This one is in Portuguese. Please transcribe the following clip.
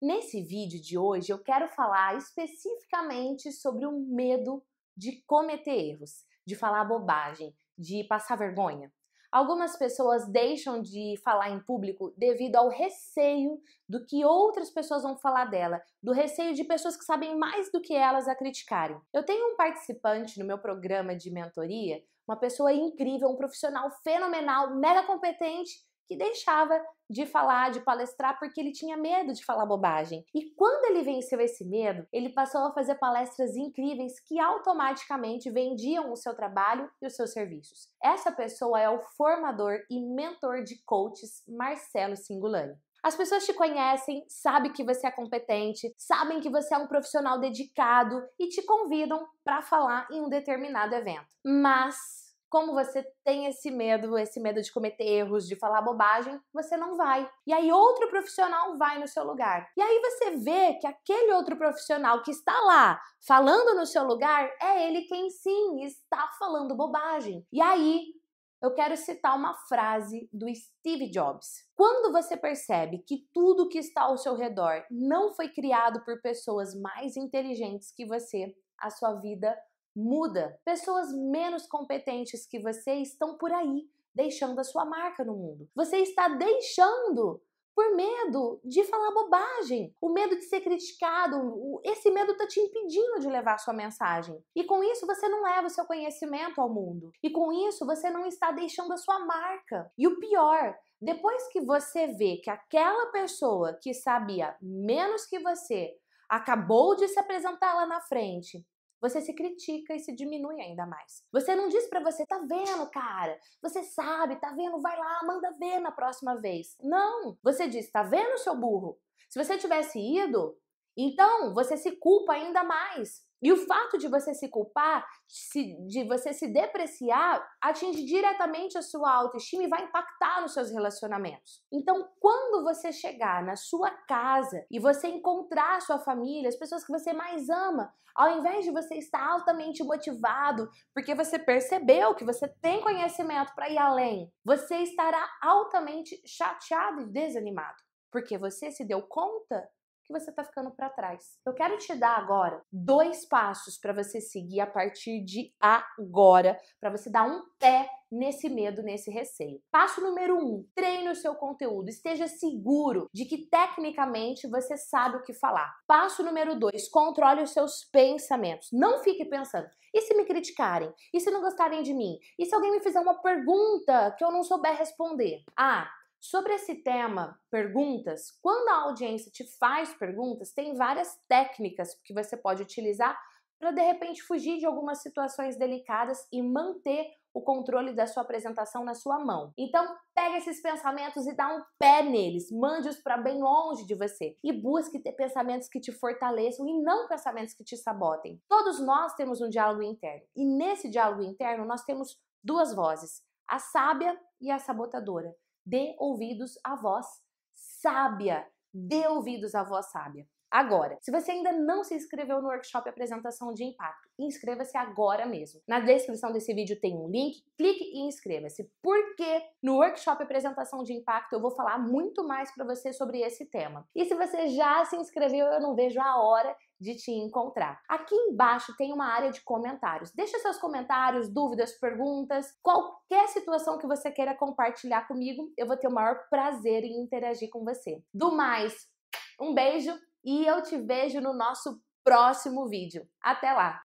Nesse vídeo de hoje eu quero falar especificamente sobre o medo de cometer erros, de falar bobagem, de passar vergonha. Algumas pessoas deixam de falar em público devido ao receio do que outras pessoas vão falar dela, do receio de pessoas que sabem mais do que elas a criticarem. Eu tenho um participante no meu programa de mentoria, uma pessoa incrível, um profissional fenomenal, mega competente que deixava de falar, de palestrar, porque ele tinha medo de falar bobagem. E quando ele venceu esse medo, ele passou a fazer palestras incríveis que automaticamente vendiam o seu trabalho e os seus serviços. Essa pessoa é o formador e mentor de coaches Marcelo Singulani. As pessoas te conhecem, sabem que você é competente, sabem que você é um profissional dedicado e te convidam para falar em um determinado evento. Mas como você tem esse medo, esse medo de cometer erros, de falar bobagem, você não vai. E aí outro profissional vai no seu lugar. E aí você vê que aquele outro profissional que está lá falando no seu lugar é ele quem sim está falando bobagem. E aí eu quero citar uma frase do Steve Jobs. Quando você percebe que tudo que está ao seu redor não foi criado por pessoas mais inteligentes que você, a sua vida muda. Pessoas menos competentes que você estão por aí, deixando a sua marca no mundo. Você está deixando por medo de falar bobagem, o medo de ser criticado, esse medo está te impedindo de levar sua mensagem. E com isso você não leva o seu conhecimento ao mundo. E com isso você não está deixando a sua marca. E o pior, depois que você vê que aquela pessoa que sabia menos que você acabou de se apresentar lá na frente você se critica e se diminui ainda mais. Você não diz para você, tá vendo, cara? Você sabe, tá vendo? Vai lá, manda ver na próxima vez. Não! Você diz, tá vendo, seu burro? Se você tivesse ido, então, você se culpa ainda mais. E o fato de você se culpar, de você se depreciar, atinge diretamente a sua autoestima e vai impactar nos seus relacionamentos. Então, quando você chegar na sua casa e você encontrar a sua família, as pessoas que você mais ama, ao invés de você estar altamente motivado, porque você percebeu que você tem conhecimento para ir além, você estará altamente chateado e desanimado, porque você se deu conta que você está ficando para trás. Eu quero te dar agora dois passos para você seguir a partir de agora, para você dar um pé nesse medo, nesse receio. Passo número um: treine o seu conteúdo, esteja seguro de que tecnicamente você sabe o que falar. Passo número dois: controle os seus pensamentos. Não fique pensando. E se me criticarem? E se não gostarem de mim? E se alguém me fizer uma pergunta que eu não souber responder? Ah, Sobre esse tema, perguntas, quando a audiência te faz perguntas, tem várias técnicas que você pode utilizar para de repente fugir de algumas situações delicadas e manter o controle da sua apresentação na sua mão. Então, pega esses pensamentos e dá um pé neles, mande-os para bem longe de você e busque ter pensamentos que te fortaleçam e não pensamentos que te sabotem. Todos nós temos um diálogo interno e nesse diálogo interno nós temos duas vozes, a sábia e a sabotadora. Dê ouvidos à voz sábia. Dê ouvidos à voz sábia agora. Se você ainda não se inscreveu no workshop Apresentação de Impacto, inscreva-se agora mesmo. Na descrição desse vídeo tem um link, clique e inscreva-se, porque no workshop Apresentação de Impacto eu vou falar muito mais para você sobre esse tema. E se você já se inscreveu, eu não vejo a hora de te encontrar. Aqui embaixo tem uma área de comentários. Deixa seus comentários, dúvidas, perguntas, qualquer situação que você queira compartilhar comigo, eu vou ter o maior prazer em interagir com você. Do mais, um beijo e eu te vejo no nosso próximo vídeo. Até lá!